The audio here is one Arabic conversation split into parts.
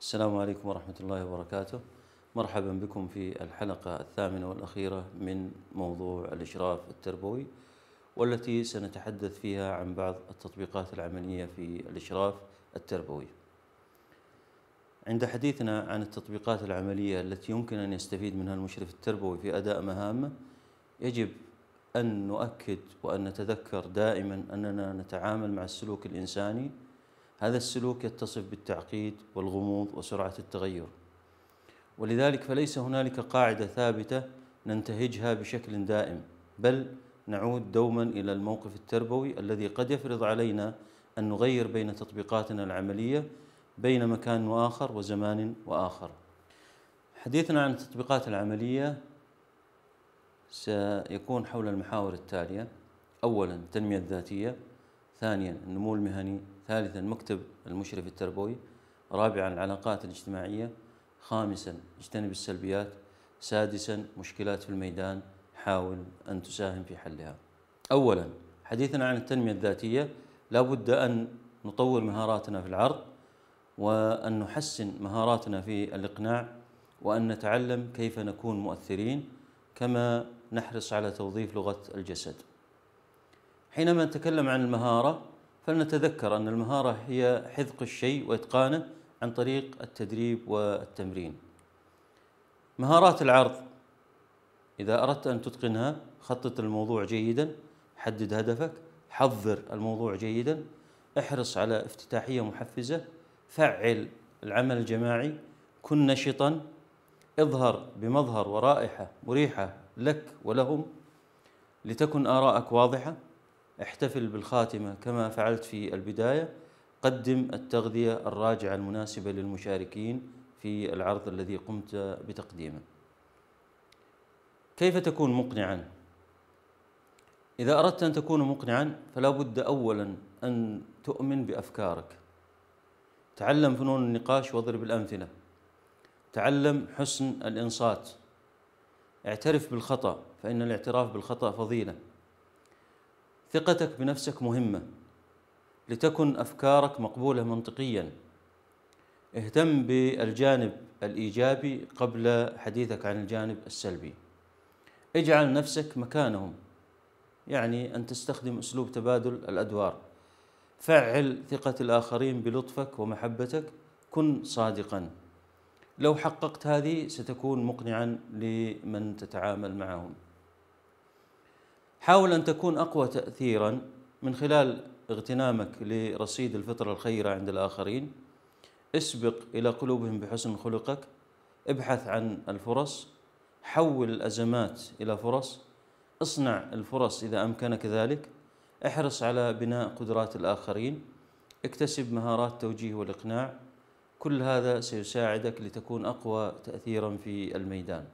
السلام عليكم ورحمة الله وبركاته مرحبا بكم في الحلقة الثامنة والأخيرة من موضوع الإشراف التربوي والتي سنتحدث فيها عن بعض التطبيقات العملية في الإشراف التربوي عند حديثنا عن التطبيقات العملية التي يمكن أن يستفيد منها المشرف التربوي في أداء مهامه يجب أن نؤكد وأن نتذكر دائما أننا نتعامل مع السلوك الإنساني هذا السلوك يتصف بالتعقيد والغموض وسرعة التغير ولذلك فليس هنالك قاعدة ثابتة ننتهجها بشكل دائم بل نعود دوما إلى الموقف التربوي الذي قد يفرض علينا أن نغير بين تطبيقاتنا العملية بين مكان وآخر وزمان وآخر حديثنا عن التطبيقات العملية سيكون حول المحاور التالية أولا التنمية الذاتية ثانيا النمو المهني ثالثا مكتب المشرف التربوي رابعا العلاقات الاجتماعية خامسا اجتنب السلبيات سادسا مشكلات في الميدان حاول أن تساهم في حلها أولا حديثنا عن التنمية الذاتية لا بد أن نطور مهاراتنا في العرض وأن نحسن مهاراتنا في الإقناع وأن نتعلم كيف نكون مؤثرين كما نحرص على توظيف لغة الجسد حينما نتكلم عن المهارة فلنتذكر أن المهارة هي حذق الشيء وإتقانه عن طريق التدريب والتمرين مهارات العرض إذا أردت أن تتقنها خطط الموضوع جيدا حدد هدفك حضر الموضوع جيدا احرص على افتتاحية محفزة فعل العمل الجماعي كن نشطا اظهر بمظهر ورائحة مريحة لك ولهم لتكن آراءك واضحة احتفل بالخاتمة كما فعلت في البداية قدم التغذية الراجعة المناسبة للمشاركين في العرض الذي قمت بتقديمه كيف تكون مقنعا؟ إذا أردت أن تكون مقنعا فلا بد أولا أن تؤمن بأفكارك تعلم فنون النقاش واضرب الأمثلة تعلم حسن الإنصات اعترف بالخطأ فإن الاعتراف بالخطأ فضيلة ثقتك بنفسك مهمة لتكن أفكارك مقبولة منطقيا اهتم بالجانب الإيجابي قبل حديثك عن الجانب السلبي اجعل نفسك مكانهم يعني أن تستخدم أسلوب تبادل الأدوار فعل ثقة الآخرين بلطفك ومحبتك كن صادقا لو حققت هذه ستكون مقنعا لمن تتعامل معهم حاول أن تكون أقوى تأثيرا من خلال اغتنامك لرصيد الفطرة الخيرة عند الآخرين اسبق إلى قلوبهم بحسن خلقك ابحث عن الفرص حول الأزمات إلى فرص اصنع الفرص إذا أمكنك ذلك احرص على بناء قدرات الآخرين اكتسب مهارات توجيه والإقناع كل هذا سيساعدك لتكون أقوى تأثيرا في الميدان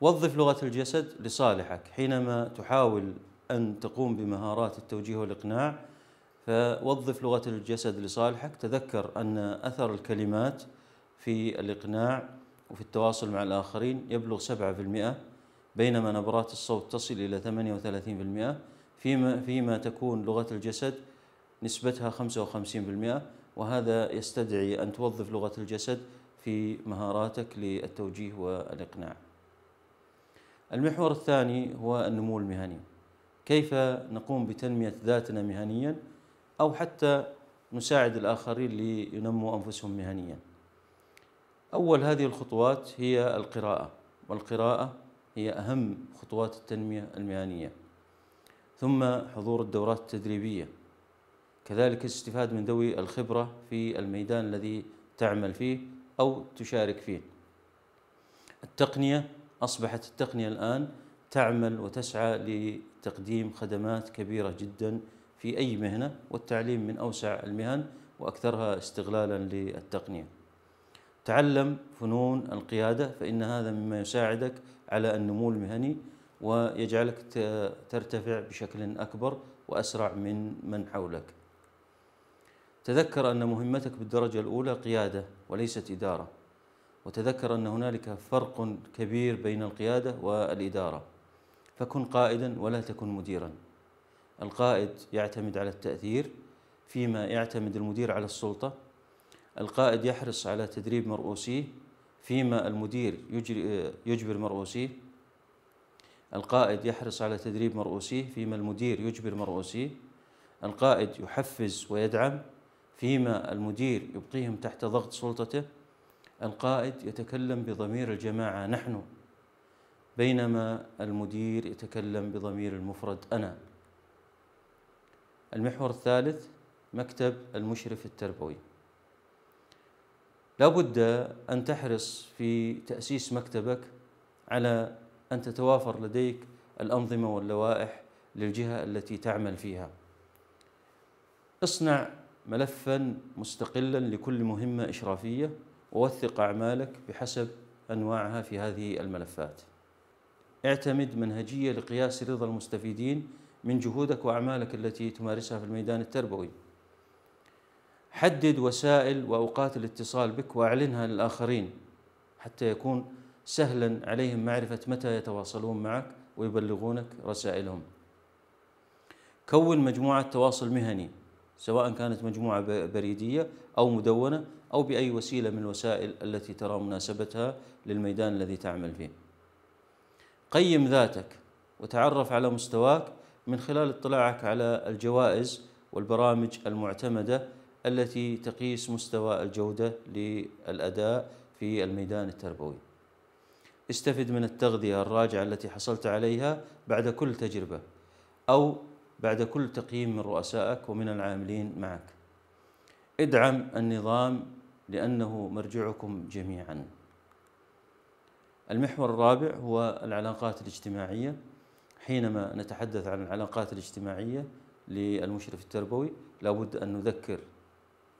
وظف لغة الجسد لصالحك حينما تحاول أن تقوم بمهارات التوجيه والإقناع فوظف لغة الجسد لصالحك تذكر أن أثر الكلمات في الإقناع وفي التواصل مع الآخرين يبلغ 7% بينما نبرات الصوت تصل إلى 38% فيما, فيما تكون لغة الجسد نسبتها 55% وهذا يستدعي أن توظف لغة الجسد في مهاراتك للتوجيه والإقناع المحور الثاني هو النمو المهني كيف نقوم بتنمية ذاتنا مهنيا أو حتى نساعد الآخرين لينموا أنفسهم مهنيا أول هذه الخطوات هي القراءة والقراءة هي أهم خطوات التنمية المهنية ثم حضور الدورات التدريبية كذلك الاستفادة من ذوي الخبرة في الميدان الذي تعمل فيه أو تشارك فيه التقنية أصبحت التقنية الآن تعمل وتسعى لتقديم خدمات كبيرة جدا في أي مهنة والتعليم من أوسع المهن وأكثرها استغلالا للتقنية تعلم فنون القيادة فإن هذا مما يساعدك على النمو المهني ويجعلك ترتفع بشكل أكبر وأسرع من من حولك تذكر أن مهمتك بالدرجة الأولى قيادة وليست إدارة وتذكر أن هنالك فرق كبير بين القيادة والإدارة فكن قائدا ولا تكن مديرا القائد يعتمد على التأثير فيما يعتمد المدير على السلطة القائد يحرص على تدريب مرؤوسيه فيما المدير يجبر مرؤوسيه القائد يحرص على تدريب مرؤوسيه فيما المدير يجبر مرؤوسيه القائد يحفز ويدعم فيما المدير يبقيهم تحت ضغط سلطته القائد يتكلم بضمير الجماعة نحن بينما المدير يتكلم بضمير المفرد أنا المحور الثالث مكتب المشرف التربوي لابد أن تحرص في تأسيس مكتبك على أن تتوافر لديك الأنظمة واللوائح للجهة التي تعمل فيها اصنع ملفا مستقلا لكل مهمة إشرافية ووثق أعمالك بحسب أنواعها في هذه الملفات اعتمد منهجية لقياس رضا المستفيدين من جهودك وأعمالك التي تمارسها في الميدان التربوي حدد وسائل وأوقات الاتصال بك وأعلنها للآخرين حتى يكون سهلا عليهم معرفة متى يتواصلون معك ويبلغونك رسائلهم كون مجموعة تواصل مهني سواء كانت مجموعة بريدية أو مدونة أو بأي وسيلة من الوسائل التي ترى مناسبتها للميدان الذي تعمل فيه قيم ذاتك وتعرف على مستواك من خلال اطلاعك على الجوائز والبرامج المعتمدة التي تقيس مستوى الجودة للأداء في الميدان التربوي استفد من التغذية الراجعة التي حصلت عليها بعد كل تجربة أو بعد كل تقييم من رؤسائك ومن العاملين معك ادعم النظام لأنه مرجعكم جميعا المحور الرابع هو العلاقات الاجتماعية حينما نتحدث عن العلاقات الاجتماعية للمشرف التربوي لابد أن نذكر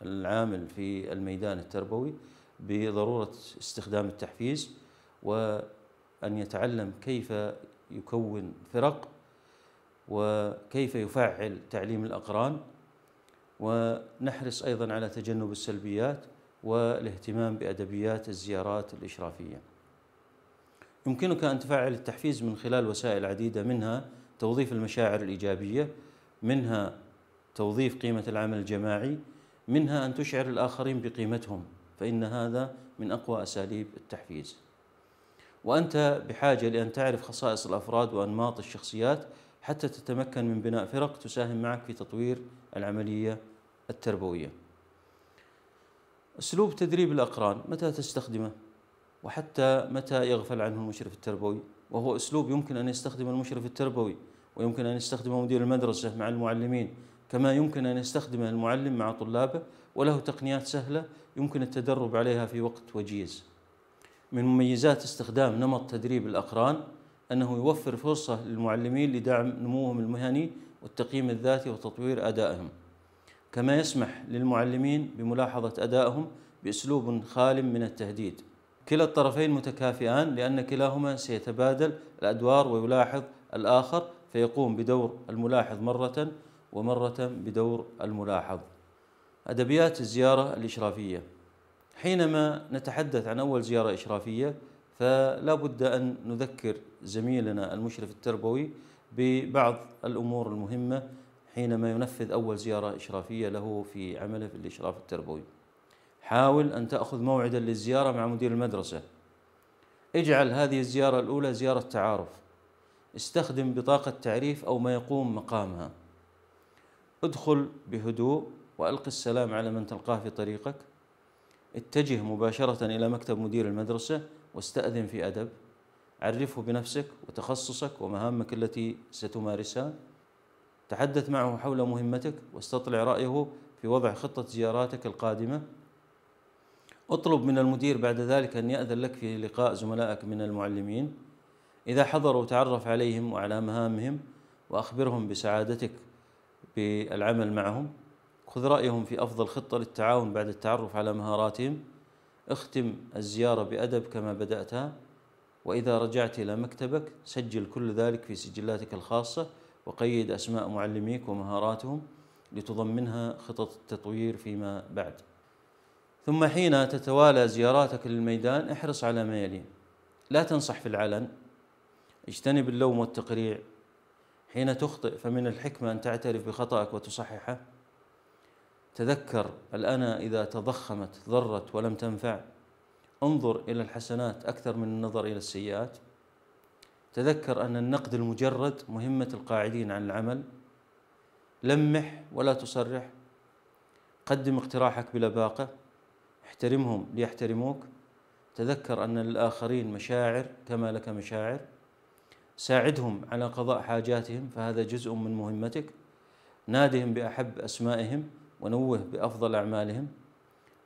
العامل في الميدان التربوي بضرورة استخدام التحفيز وأن يتعلم كيف يكون فرق وكيف يفعل تعليم الأقران ونحرص أيضا على تجنب السلبيات والاهتمام بأدبيات الزيارات الإشرافية يمكنك أن تفعل التحفيز من خلال وسائل عديدة منها توظيف المشاعر الإيجابية منها توظيف قيمة العمل الجماعي منها أن تشعر الآخرين بقيمتهم فإن هذا من أقوى أساليب التحفيز وأنت بحاجة لأن تعرف خصائص الأفراد وأنماط الشخصيات حتى تتمكن من بناء فرق تساهم معك في تطوير العملية التربوية أسلوب تدريب الأقران متى تستخدمه وحتى متى يغفل عنه المشرف التربوي وهو أسلوب يمكن أن يستخدمه المشرف التربوي ويمكن أن يستخدمه مدير المدرسة مع المعلمين كما يمكن أن يستخدمه المعلم مع طلابه وله تقنيات سهلة يمكن التدرب عليها في وقت وجيز من مميزات استخدام نمط تدريب الأقران أنه يوفر فرصة للمعلمين لدعم نموهم المهني والتقييم الذاتي وتطوير أدائهم كما يسمح للمعلمين بملاحظة أدائهم بأسلوب خال من التهديد كلا الطرفين متكافئان لأن كلاهما سيتبادل الأدوار ويلاحظ الآخر فيقوم بدور الملاحظ مرة ومرة بدور الملاحظ أدبيات الزيارة الإشرافية حينما نتحدث عن أول زيارة إشرافية فلا بد أن نذكر زميلنا المشرف التربوي ببعض الأمور المهمة حينما ينفذ أول زيارة إشرافية له في عمله في الإشراف التربوي حاول أن تأخذ موعدا للزيارة مع مدير المدرسة اجعل هذه الزيارة الأولى زيارة تعارف استخدم بطاقة تعريف أو ما يقوم مقامها ادخل بهدوء وألق السلام على من تلقاه في طريقك اتجه مباشرة إلى مكتب مدير المدرسة واستأذن في أدب عرفه بنفسك وتخصصك ومهامك التي ستمارسها تحدث معه حول مهمتك واستطلع رأيه في وضع خطة زياراتك القادمة اطلب من المدير بعد ذلك أن يأذن لك في لقاء زملائك من المعلمين إذا حضروا تعرف عليهم وعلى مهامهم وأخبرهم بسعادتك بالعمل معهم خذ رأيهم في أفضل خطة للتعاون بعد التعرف على مهاراتهم اختم الزيارة بأدب كما بدأتها وإذا رجعت إلى مكتبك سجل كل ذلك في سجلاتك الخاصة وقيد أسماء معلميك ومهاراتهم لتضمنها خطط التطوير فيما بعد ثم حين تتوالى زياراتك للميدان احرص على ما يلي لا تنصح في العلن اجتنب اللوم والتقريع حين تخطئ فمن الحكمة أن تعترف بخطأك وتصححه تذكر الأنا إذا تضخمت ضرت ولم تنفع انظر إلى الحسنات أكثر من النظر إلى السيئات تذكر أن النقد المجرد مهمة القاعدين عن العمل لمح ولا تصرح قدم اقتراحك بلباقة احترمهم ليحترموك تذكر أن للآخرين مشاعر كما لك مشاعر ساعدهم على قضاء حاجاتهم فهذا جزء من مهمتك نادهم بأحب أسمائهم ونوه بأفضل أعمالهم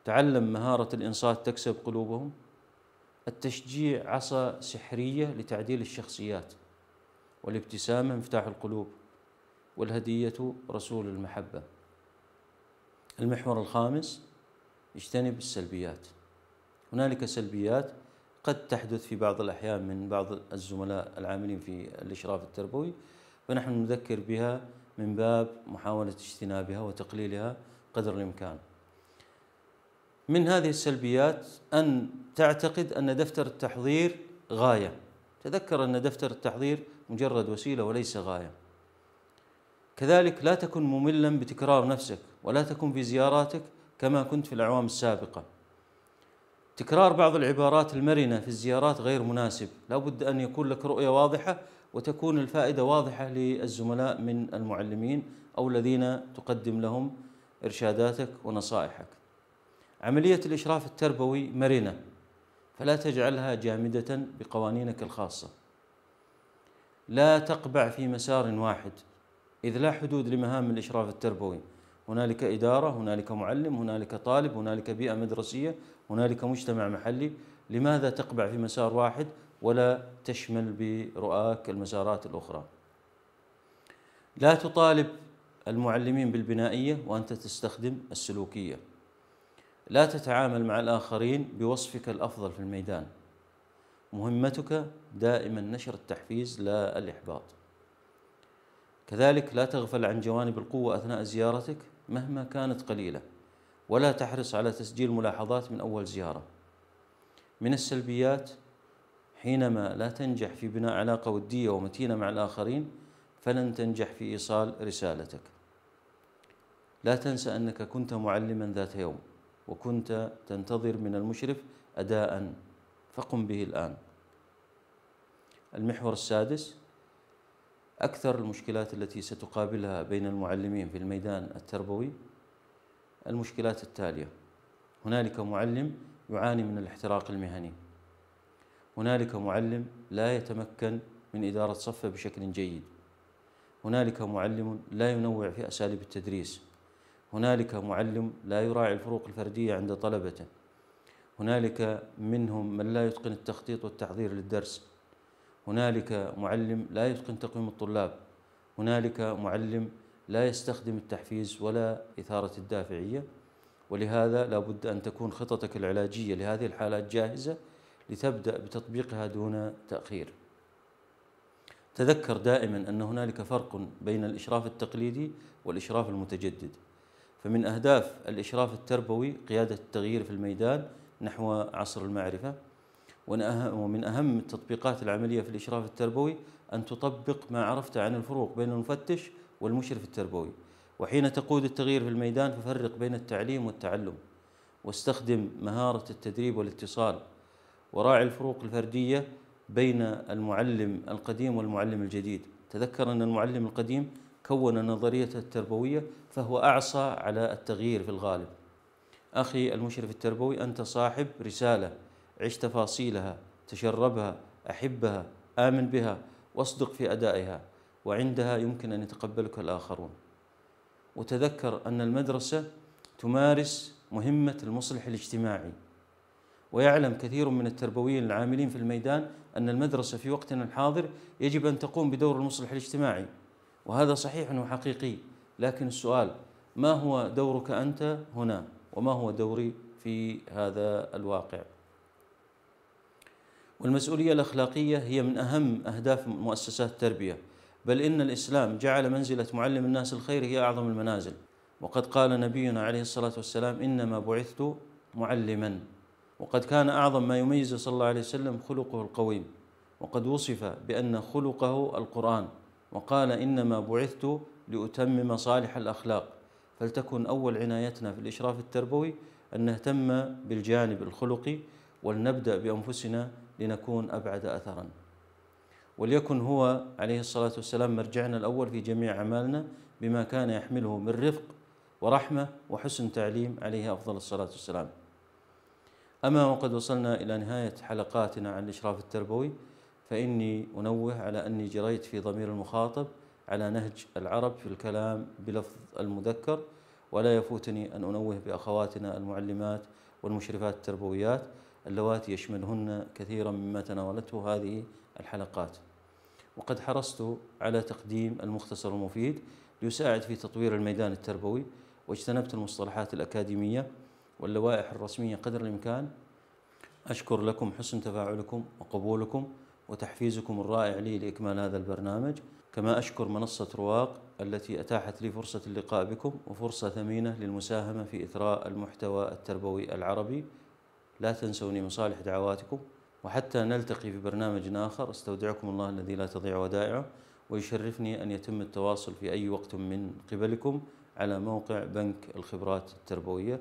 تعلم مهارة الإنصات تكسب قلوبهم التشجيع عصا سحرية لتعديل الشخصيات والابتسامة مفتاح القلوب والهدية رسول المحبة المحور الخامس اجتنب السلبيات هنالك سلبيات قد تحدث في بعض الأحيان من بعض الزملاء العاملين في الإشراف التربوي فنحن نذكر بها من باب محاولة اجتنابها وتقليلها قدر الإمكان من هذه السلبيات أن تعتقد أن دفتر التحضير غاية تذكر أن دفتر التحضير مجرد وسيلة وليس غاية كذلك لا تكن مملا بتكرار نفسك ولا تكن في زياراتك كما كنت في الأعوام السابقة تكرار بعض العبارات المرنة في الزيارات غير مناسب لا بد أن يكون لك رؤية واضحة وتكون الفائدة واضحة للزملاء من المعلمين أو الذين تقدم لهم إرشاداتك ونصائحك عملية الإشراف التربوي مرنة فلا تجعلها جامدة بقوانينك الخاصة لا تقبع في مسار واحد إذ لا حدود لمهام الإشراف التربوي هنالك إدارة هنالك معلم هنالك طالب هنالك بيئة مدرسية هنالك مجتمع محلي لماذا تقبع في مسار واحد ولا تشمل برؤاك المسارات الأخرى لا تطالب المعلمين بالبنائية وأنت تستخدم السلوكية لا تتعامل مع الآخرين بوصفك الأفضل في الميدان مهمتك دائما نشر التحفيز لا الإحباط كذلك لا تغفل عن جوانب القوة أثناء زيارتك مهما كانت قليلة ولا تحرص على تسجيل ملاحظات من أول زيارة من السلبيات حينما لا تنجح في بناء علاقة ودية ومتينة مع الآخرين فلن تنجح في إيصال رسالتك لا تنسى أنك كنت معلما ذات يوم وكنت تنتظر من المشرف أداء فقم به الآن المحور السادس أكثر المشكلات التي ستقابلها بين المعلمين في الميدان التربوي المشكلات التالية هنالك معلم يعاني من الاحتراق المهني هنالك معلم لا يتمكن من إدارة صفه بشكل جيد هنالك معلم لا ينوع في أساليب التدريس هنالك معلم لا يراعي الفروق الفردية عند طلبته هنالك منهم من لا يتقن التخطيط والتحضير للدرس هنالك معلم لا يتقن تقويم الطلاب هنالك معلم لا يستخدم التحفيز ولا إثارة الدافعية ولهذا لابد أن تكون خططك العلاجية لهذه الحالات جاهزة لتبدأ بتطبيقها دون تأخير تذكر دائما أن هنالك فرق بين الإشراف التقليدي والإشراف المتجدد فمن أهداف الإشراف التربوي قيادة التغيير في الميدان نحو عصر المعرفة أه-، ومن أهم التطبيقات العملية في الإشراف التربوي أن تطبق ما عرفت عن الفروق بين المفتش والمشرف التربوي وحين تقود التغيير في الميدان ففرق بين التعليم والتعلم واستخدم مهارة التدريب والاتصال وراعي الفروق الفردية بين المعلم القديم والمعلم الجديد تذكر أن المعلم القديم كون نظرية التربوية فهو أعصى على التغيير في الغالب أخي المشرف التربوي أنت صاحب رسالة عش تفاصيلها تشربها أحبها آمن بها واصدق في أدائها وعندها يمكن أن يتقبلك الآخرون وتذكر أن المدرسة تمارس مهمة المصلح الاجتماعي ويعلم كثير من التربويين العاملين في الميدان أن المدرسة في وقتنا الحاضر يجب أن تقوم بدور المصلح الاجتماعي وهذا صحيح وحقيقي لكن السؤال ما هو دورك أنت هنا وما هو دوري في هذا الواقع والمسؤولية الأخلاقية هي من أهم أهداف مؤسسات التربية بل إن الإسلام جعل منزلة معلم الناس الخير هي أعظم المنازل وقد قال نبينا عليه الصلاة والسلام إنما بعثت معلما وقد كان أعظم ما يميز صلى الله عليه وسلم خلقه القويم وقد وصف بأن خلقه القرآن وقال إنما بعثت لأتمم صالح الأخلاق فلتكن أول عنايتنا في الإشراف التربوي أن نهتم بالجانب الخلقي ولنبدأ بأنفسنا لنكون أبعد أثرا وليكن هو عليه الصلاة والسلام مرجعنا الأول في جميع أعمالنا بما كان يحمله من رفق ورحمة وحسن تعليم عليه أفضل الصلاة والسلام أما وقد وصلنا إلى نهاية حلقاتنا عن الإشراف التربوي فإني أنوه على أني جريت في ضمير المخاطب على نهج العرب في الكلام بلفظ المذكر ولا يفوتني أن أنوه بأخواتنا المعلمات والمشرفات التربويات اللواتي يشملهن كثيرا مما تناولته هذه الحلقات وقد حرصت على تقديم المختصر المفيد ليساعد في تطوير الميدان التربوي واجتنبت المصطلحات الأكاديمية واللوائح الرسمية قدر الإمكان أشكر لكم حسن تفاعلكم وقبولكم وتحفيزكم الرائع لي لإكمال هذا البرنامج كما أشكر منصة رواق التي أتاحت لي فرصة اللقاء بكم وفرصة ثمينة للمساهمة في إثراء المحتوى التربوي العربي لا تنسوني من صالح دعواتكم وحتى نلتقي في برنامج آخر استودعكم الله الذي لا تضيع ودائعه ويشرفني أن يتم التواصل في أي وقت من قبلكم على موقع بنك الخبرات التربوية